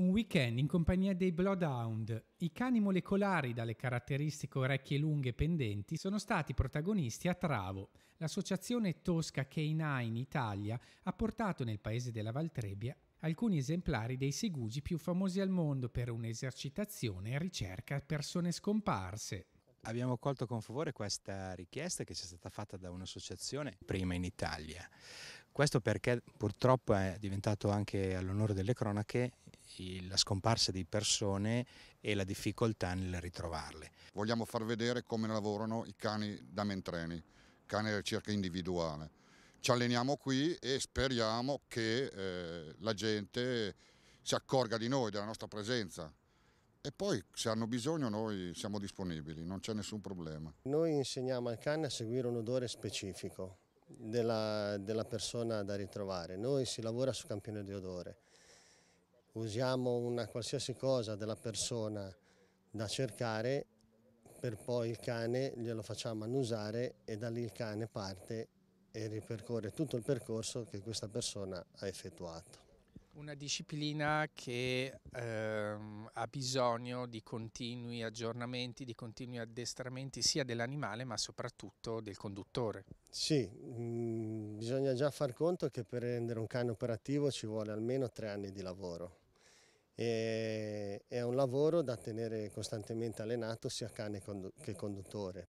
un weekend in compagnia dei Bloodhound. I cani molecolari dalle caratteristiche orecchie lunghe pendenti sono stati protagonisti a Travo. L'associazione Tosca K9 Italia ha portato nel paese della Valtrebbia alcuni esemplari dei segugi più famosi al mondo per un'esercitazione e ricerca persone scomparse. Abbiamo accolto con favore questa richiesta che ci è stata fatta da un'associazione prima in Italia. Questo perché purtroppo è diventato anche all'onore delle cronache la scomparsa di persone e la difficoltà nel ritrovarle. Vogliamo far vedere come lavorano i cani da mentreni, cani da ricerca individuale. Ci alleniamo qui e speriamo che eh, la gente si accorga di noi, della nostra presenza. E poi se hanno bisogno noi siamo disponibili, non c'è nessun problema. Noi insegniamo al cane a seguire un odore specifico della, della persona da ritrovare. Noi si lavora su campione di odore usiamo una qualsiasi cosa della persona da cercare per poi il cane glielo facciamo annusare e da lì il cane parte e ripercorre tutto il percorso che questa persona ha effettuato. Una disciplina che ehm, ha bisogno di continui aggiornamenti, di continui addestramenti sia dell'animale ma soprattutto del conduttore. Sì, mh, mm, bisogna già far conto che per rendere un cane operativo ci vuole almeno tre anni di lavoro e è un lavoro da tenere costantemente allenato sia cane che conduttore.